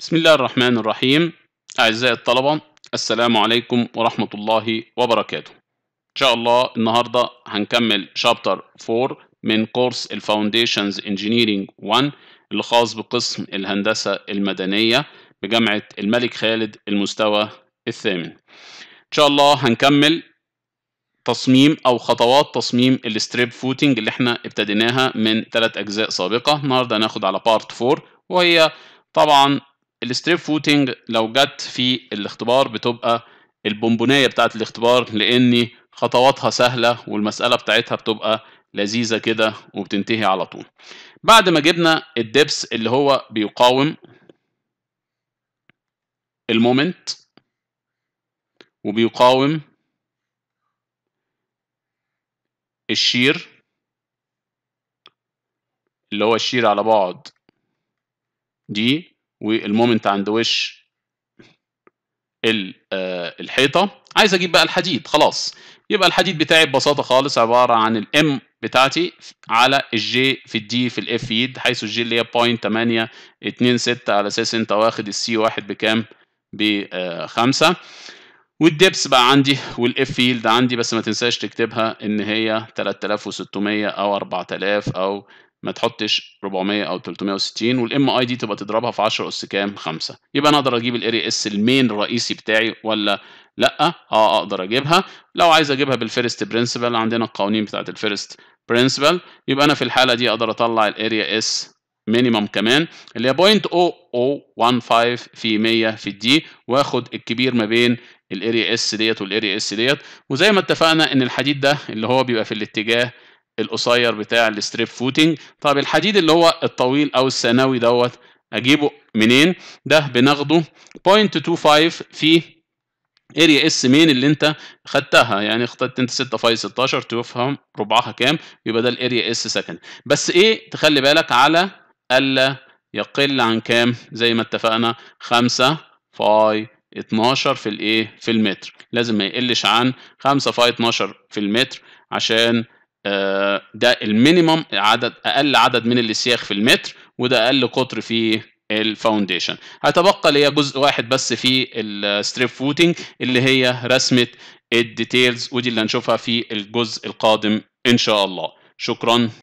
بسم الله الرحمن الرحيم أعزائي الطلبة السلام عليكم ورحمة الله وبركاته إن شاء الله النهاردة هنكمل شابتر 4 من كورس الفاونديشنز انجينيرينج 1 الخاص بقسم الهندسة المدنية بجامعة الملك خالد المستوى الثامن إن شاء الله هنكمل تصميم او خطوات تصميم الستريب فوتنج اللي احنا ابتديناها من ثلاث اجزاء سابقه النهارده هناخد على بارت 4 وهي طبعا الستريب فوتنج لو جت في الاختبار بتبقى البونبونية بتاعت الاختبار لأن خطواتها سهلة والمسألة بتاعتها بتبقى لذيذة كده وبتنتهي على طول بعد ما جبنا الدبس اللي هو بيقاوم المومنت وبيقاوم الشير اللي هو الشير على بعد دي والمومنت عند وش آه، الحيطه عايز اجيب بقى الحديد خلاص يبقى الحديد بتاعي ببساطه خالص عباره عن الام بتاعتي على الجي في الدي في الاف يد حيث الجي اللي هي بوينت 8 2 6 على اساس انت واخد السي واحد بكام ب 5 آه، والدبس بقى عندي والاف يلد عندي بس ما تنساش تكتبها ان هي 3600 او 4000 او ما تحطش 400 او 360 والام اي دي تبقى تضربها في 10 اس كام 5 يبقى انا اقدر اجيب الاري اس المين الرئيسي بتاعي ولا لا اه اقدر اجيبها لو عايز اجيبها بالفيرست برنسبل عندنا القوانين بتاعه الفيرست برنسبل يبقى انا في الحاله دي اقدر اطلع الاريا اس مينيمم كمان اللي هي 0.0015 في 100 في الدي واخد الكبير ما بين الاريا اس ديت والاريا اس ديت وزي ما اتفقنا ان الحديد ده اللي هو بيبقى في الاتجاه القصير بتاع الستريب فوتنج طب الحديد اللي هو الطويل او الثانوي دوت اجيبه منين ده بناخده 0.25 في اريا اس مين اللي انت خدتها يعني اخترت انت 6 في 16 تفهم ربعها كام يبقى ده الاريا اس سكند بس ايه تخلي بالك على الا يقل عن كام زي ما اتفقنا 5 فاي 12 في الايه في المتر لازم ما يقلش عن 5 فاي 12 في المتر عشان آه، ده المينيمم عدد اقل عدد من السياخ في المتر وده اقل قطر في الفاونديشن هيتبقى ليا جزء واحد بس في الستريب فوتنج اللي هي رسمه الديتيلز ودي اللي هنشوفها في الجزء القادم ان شاء الله شكرا